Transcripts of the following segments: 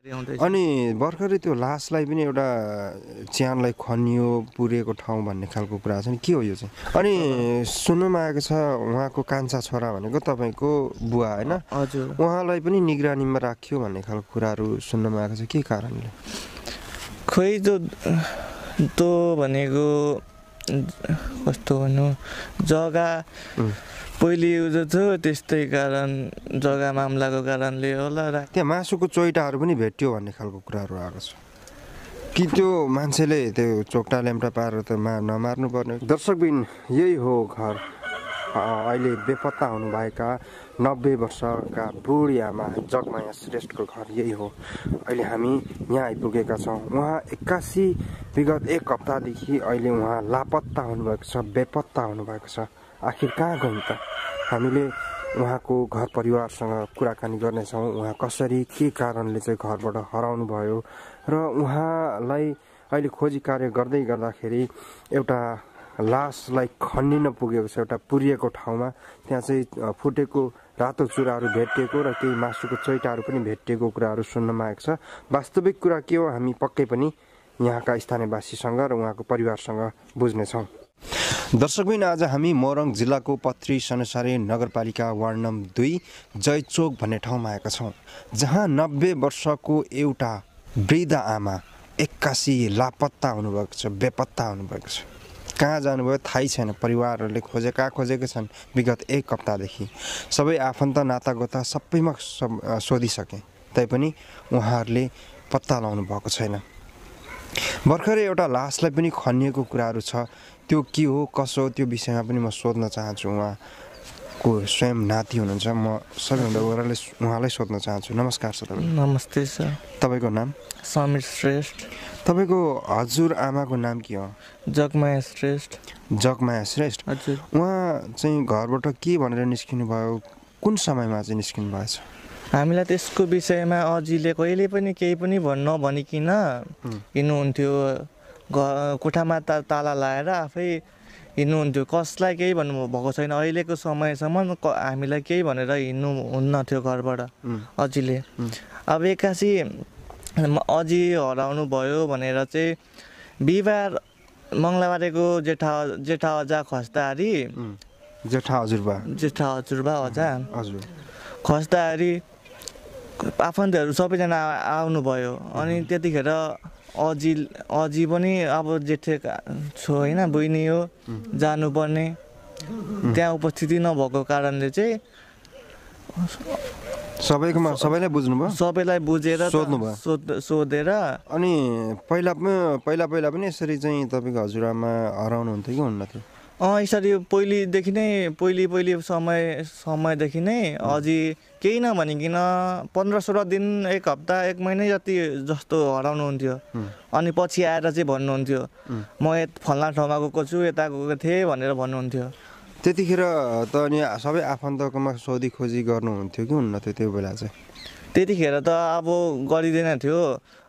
अनि भर्खरै त्यो लासलाई पनि एउटा च्यानलाई खनियो पुरेको ठाउँ भन्ने खालको कुरा छ नि के हो यो चाहिँ अनि सुन्नुमा आएको छ उहाँको कान्छा छोरा भनेको तपाईँको बुवा होइन हजुर उहाँलाई पनि निगरानीमा राखियो भन्ने खालको कुराहरू सुन्नुमा आएको छ के कारणले खोइ त्यो त्यो भनेको कस्तो भन्नु जग्गा पहिले थियो त्यस्तै कारण जग्गा मामलाको कारणले होला त्यहाँ मासुको चोइटाहरू पनि भेट्यो भन्ने खालको कुराहरू आएको छ कि त्यो मान्छेले त्यो चोकटा ल्याम्टा पारेर त मा नमार्नु पर्ने दर्शकबिन यही हो घर अहिले बेपत्ता हुनुभएका नब्बे वर्षका बुढी आमा जगमाया श्रेष्ठको घर यही हो अहिले हामी यहाँ आइपुगेका छौँ उहाँ एक्कासी विगत एक हप्तादेखि अहिले उहाँ लापत्ता हुनुभएको छ बेपत्ता हुनुभएको छ आखिर कहाँ गयौँ त हामीले उहाँको घर परिवारसँग कुराकानी गर्नेछौँ उहाँ कसरी के कारणले चाहिँ घरबाट हराउनु भयो र उहाँलाई अहिले खोजी कार्य गर्दै गर्दाखेरि एउटा लासलाई खन्निन पुगेको छ एउटा पुरिएको ठाउँमा त्यहाँ चाहिँ फुटेको रातो चुराहरू भेटिएको र केही मासुको चैटाहरू पनि भेटिएको कुराहरू सुन्नमा आएको छ वास्तविक कुरा के हो हामी पक्कै पनि यहाँका स्थानीयवासीसँग र उहाँको परिवारसँग बुझ्नेछौँ दर्शकबिन आज हामी मोरङ जिल्लाको पत्री सनसारे नगरपालिका वार्ड नम्बर दुई जयचोक भन्ने ठाउँमा आएका छौँ जहाँ नब्बे वर्षको एउटा वृद्ध आमा एक्कासी लापत्ता हुनुभएको छ बेपत्ता हुनुभएको छ कहाँ जानुभयो थाहै छैन परिवारहरूले खोजे कहाँ खोजेका छन् विगत एक हप्तादेखि सबै आफन्त नातागोता सबैमा सोधिसके तैपनि उहाँहरूले पत्ता लगाउनु भएको छैन भर्खरै एउटा लासलाई पनि खनिएको कुराहरू छ त्यो के हो कसो हो त्यो विषयमा पनि म सोध्न चाहन्छु उहाँको स्वयं नाति हुनुहुन्छ म सबैभन्दा उहाँलाई उहाँलाई सोध्न चाहन्छु नमस्कार सर नमस्ते सर तपाईँको नाम समीर श्रेष्ठ तपाईँको हजुर आमाको नाम के हो जगमाया श्रेष्ठ जगमाया श्रेष्ठ हजुर उहाँ चाहिँ घरबाट के भनेर निस्किनु भयो कुन समयमा चाहिँ निस्किनु भएछ हामीलाई त्यसको विषयमा अजीले कहिले पनि केही पनि भन् नभनिकन हिँड्नुहुन्थ्यो घ कोठामा ता ताला लाएर आफै हिँड्नुहुन्थ्यो कसलाई केही भन्नुभएको छैन अहिलेको समयसम्म हामीलाई केही भनेर हिँड्नु थियो घरबाट अजीले अब एक्कासी अजी हराउनु भयो भनेर चाहिँ बिहिबार मङ्गलबारेको जेठा जेठा अजा खस्दाहारी जेठा हजुरबा जेठा हजुरबा अजा हजुर खस्दाहारी आफन्तहरू सबैजना आउनुभयो अनि त्यतिखेर अजी अजी पनि अब जेठे छ होइन बहिनी हो जानुपर्ने त्यहाँ उपस्थिति नभएको कारणले चाहिँ सबैकोमा सबैलाई बुझ्नुभयो सबैलाई बुझेर सोध्नुभयो सोधेर अनि पहिला पहिला पहिला पनि यसरी चाहिँ तपाईँको हजुरआमा हराउनुहुन्थ्यो कि हुन्न थियो अँ यसरी पहिलेदेखि नै पहिले पहिले समय समयदेखि नै अझै केही नभनिकन पन्ध्र सोह्र दिन एक हप्ता एक महिना जति जस्तो हराउनुहुन्थ्यो अनि पछि आएर चाहिँ भन्नुहुन्थ्यो म फल्ना ठाउँमा गएको छु यता गएको थिएँ भनेर भन्नुहुन्थ्यो त्यतिखेर त अनि सबै आफन्तकोमा सोधी खोजी गर्नुहुन्थ्यो कि हुन्न त्यो बेला चाहिँ त्यतिखेर त अब गरिँदैन थियो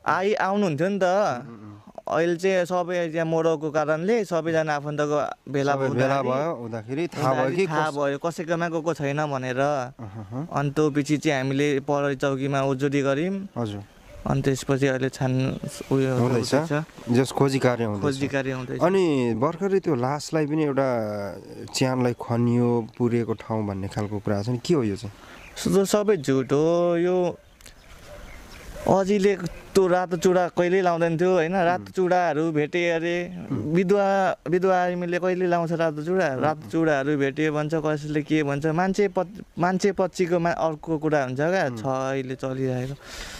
आइ आउनुहुन्थ्यो नि त अहिले चाहिँ सबै त्यहाँ मरौको कारणले सबैजना आफन्तको भेला भेला भयो हुँदाखेरि थाहा भयो कि थाहा भयो कसैकोमा गएको छैन भनेर अनि त्यो पछि चाहिँ हामीले पढाइ चौकीमा उजुरी गऱ्यौँ हजुर अनि त्यसपछि अहिले छान उयो हुँदैछ जस खोजी कार्य खोजी कार्य हुँदैछ अनि भर्खरै त्यो लासलाई पनि एउटा च्यानलाई खनियो पुरेको ठाउँ भन्ने खालको कुरा छ नि के हो यो चाहिँ सबै झुट हो यो अजीले त्यो रातो चुडा कहिल्यै लाउँदैन थियो होइन रातो चुडाहरू भेटे अरे विधवा विधवा आर्मीले कहिले लाउँछ रातो चुडा रातो चुडाहरू भेट्यो भन्छ कसैले के भन्छ मान्छे प मान्छे पछिको मा अर्को कुरा हुन्छ क्या छ अहिले चलिरहेको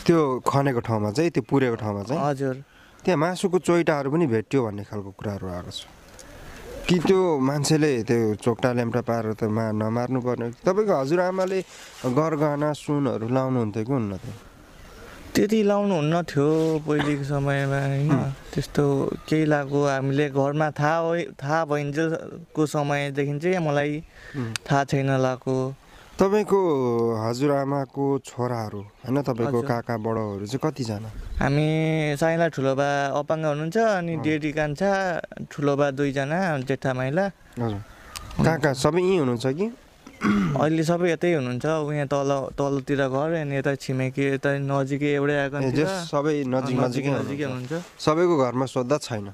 त्यो खनेको ठाउँमा चाहिँ त्यो पुरेको ठाउँमा चाहिँ हजुर त्यहाँ मासुको चोइटाहरू पनि भेट्यो भन्ने खालको कुराहरू आएको छ कि त्यो मान्छेले त्यो चोकटा ल्याम्टा पारेर त मा नमार्नु पर्ने तपाईँको हजुरआमाले गरगहना सुनहरू लाउनुहुन्थ्यो कि हुन्न त त्यति लाउनुहुन्न थियो पहिलेको समयमा होइन त्यस्तो केही लाग्यो हामीले घरमा थाहा भयो थाहा भइन्जेलको समयदेखि चाहिँ मलाई थाहा छैन लाएको तपाईँको हजुरआमाको छोराहरू होइन तपाईँको काका बडाहरू चाहिँ कतिजना हामी साइला ठुलोबा बा अपाङ्ग हुनुहुन्छ अनि डेडी कान्छा ठुलोबा बा दुईजना जेठा माइला काका सबै यहीँ हुनुहुन्छ कि अहिले सबै यतै हुनुहुन्छ यहाँ तल तलतिर घर अनि यता छिमेकी यता नजिकै एउटै आएको सबै नजिक नजिकै नजिकै हुनुहुन्छ सबैको घरमा सोद्धा छैन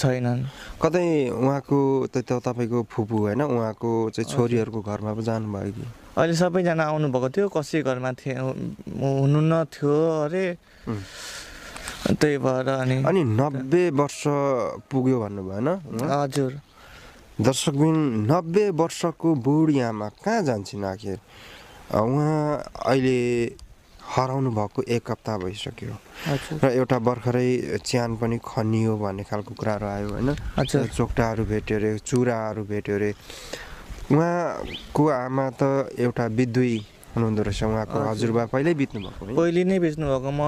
छैनन् कतै उहाँको त्यो तपाईँको फुपू होइन उहाँको चाहिँ छोरीहरूको घरमा पो जानुभयो कि अहिले सबैजना आउनुभएको थियो कसै घरमा थिए न थियो अरे त्यही भएर अनि अनि नब्बे वर्ष पुग्यो भन्नुभयो होइन हजुर दर्शकबिन नब्बे वर्षको बुढी आमा कहाँ जान्छन् आखिर उहाँ अहिले हराउनु भएको एक हप्ता भइसक्यो र एउटा भर्खरै च्यान पनि खनियो भन्ने खालको कुराहरू आयो होइन चोक्टाहरू भेट्यो अरे चुराहरू भेट्यो अरे उहाँको आमा त एउटा विद्वी हुनुहुँदो रहेछ उहाँको हजुरबा पहिल्यै बित्नु भएको पहिले नै बित्नु भएको म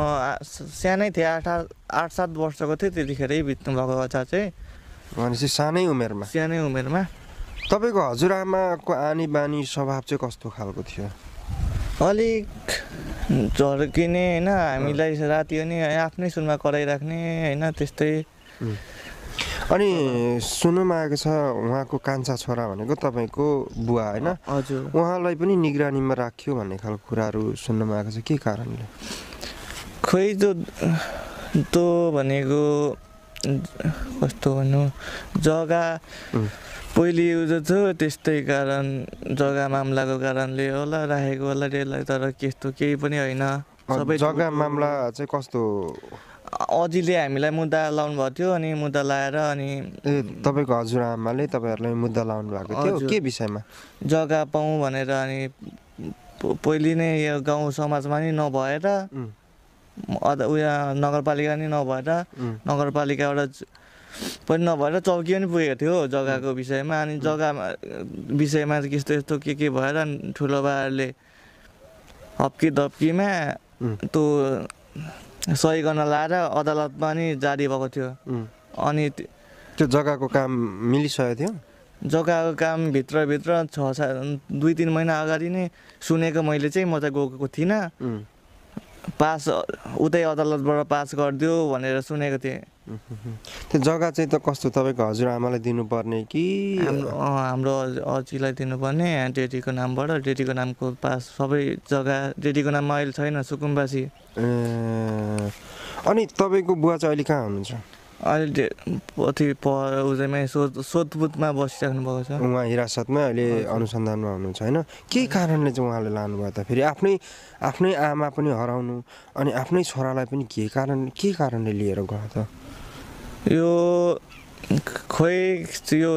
सानै थिएँ आठ आठ सात वर्षको थिएँ त्यतिखेरै बित्नु भएको अचार चाहिँ भनेपछि सानै उमेरमा सानै उमेरमा तपाईँको हजुरआमाको आनी बानी स्वभाव चाहिँ कस्तो खालको थियो अलिक झर्किने होइन हामीलाई राति पनि आफ्नै सुनमा कराइराख्ने होइन त्यस्तै अनि सुन्नुमा आएको छ उहाँको कान्छा छोरा भनेको तपाईँको बुवा होइन हजुर उहाँलाई पनि निगरानीमा राख्यो भन्ने खालको कुराहरू सुन्नुमा आएको छ के कारणले खोइ जो त्यो भनेको कस्तो भन्नु जग्गा पहिले युज थियो त्यस्तै कारण जग्गा मामलाको कारणले होला राखेको होला त्यसलाई तर त्यस्तो केही पनि होइन सबै जग्गा मामला चाहिँ कस्तो अजीले हामीलाई मुद्दा लाउनु भएको थियो अनि मुद्दा लाएर अनि तपाईँको हजुरआमाले तपाईँहरूलाई मुद्दा लाउनु भएको थियो के विषयमा जग्गा पाउँ भनेर अनि पहिले नै यो गाउँ समाजमा नै नभएर अद उयो नगरपालिका नै नभएर नगरपालिकाबाट पनि नभएर चौकी पनि पुगेको थियो जग्गाको विषयमा अनि जग्गा विषयमा यस्तो यस्तो के के भएर ठुलो बाहरूले हप्की धप्कीमा त्यो सही गर्न लाएर अदालतमा नि जारी भएको थियो अनि त्यो जग्गाको काम मिलिसकेको थियो जग्गाको काम भित्रभित्र छ सात दुई तिन महिना अगाडि नै सुनेको मैले चाहिँ म चाहिँ गएको थिइनँ पास उतै अदालतबाट पास गरिदियो भनेर सुनेको थिएँ त्यो जग्गा चाहिँ त कस्तो तपाईँको हजुरआमालाई दिनुपर्ने कि हाम्रो हजुरलाई दिनुपर्ने डेडीको नामबाट डेडीको नामको पास सबै जग्गा डेडीको नाममा अहिले छैन सुकुम्बासी अनि तपाईँको बुवा चाहिँ अहिले कहाँ हुनुहुन्छ अहिले पछि उसैमा सोध सोधबुधमा बसिराख्नु भएको छ उहाँ हिरासतमा अहिले अनुसन्धानमा हुनुहुन्छ होइन के कारणले चाहिँ उहाँले लानुभयो त फेरि आफ्नै आफ्नै आमा पनि हराउनु अनि आफ्नै छोरालाई पनि के कारण के कारणले लिएर गयो त यो खोइ यो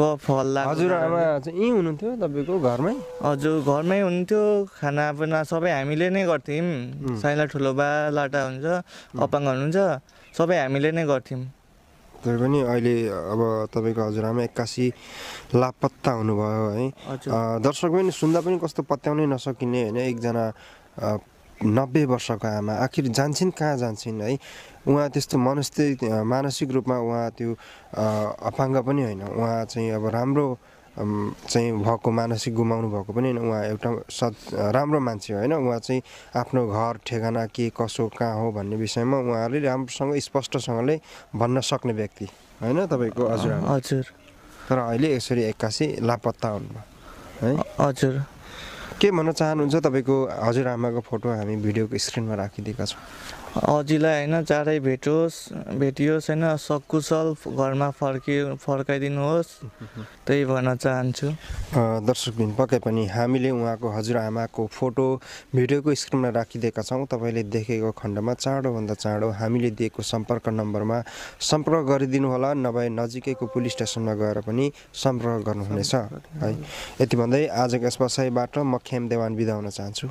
गफ हल्ला हजुरआमा चाहिँ यहीँ हुनुहुन्थ्यो तपाईँको घरमै हजुर घरमै हुनुहुन्थ्यो खानापिना सबै हामीले नै गर्थ्यौँ साइला ठुलो बा लाटा हुन्छ अपाङ्ग हुनुहुन्छ सबै हामीले नै गर्थ्यौँ तर पनि अहिले अब तपाईँको हजुरआमा एक्कासी लापत्ता हुनुभयो है दर्शक पनि सुन्दा पनि कस्तो पत्याउनै नसकिने होइन एकजना नब्बे वर्षको आमा आखिर जान्छन् कहाँ जान्छन् है उहाँ त्यस्तो मनस्थित मानसिक रूपमा उहाँ त्यो अपाङ्ग पनि होइन उहाँ चाहिँ अब राम्रो चाहिँ भएको मानसिक गुमाउनु भएको पनि होइन उहाँ एउटा सत् राम्रो मान्छे होइन उहाँ चाहिँ आफ्नो घर ठेगाना के कसो कहाँ हो भन्ने विषयमा उहाँले राम्रोसँग स्पष्टसँगले भन्न सक्ने व्यक्ति होइन तपाईँको हजुर हजुर तर अहिले यसरी एक्कासी लापत्ता हुनुभयो है हजुर के भन्न चाहनुहुन्छ तपाईँको हजुरआमाको फोटो हामी भिडियोको स्क्रिनमा राखिदिएका छौँ अजीलाई होइन चाँडै भेटोस् भेटियोस् होइन सकुशल घरमा फर्कि फर्काइदिनुहोस् त्यही भन्न चाहन्छु दर्शक दर्शकबिन पक्कै पनि हामीले उहाँको हजुरआमाको फोटो भिडियोको स्क्रिनमा राखिदिएका छौँ तपाईँले देखेको खण्डमा चाँडोभन्दा चाँडो हामीले दिएको सम्पर्क नम्बरमा सम्पर्क गरिदिनु होला नभए नजिकैको पुलिस स्टेसनमा गएर पनि सम्पर्क गर्नुहुनेछ है यति भन्दै आजको यस बसाइबाट म खेम देवान बिदा हुन चाहन्छु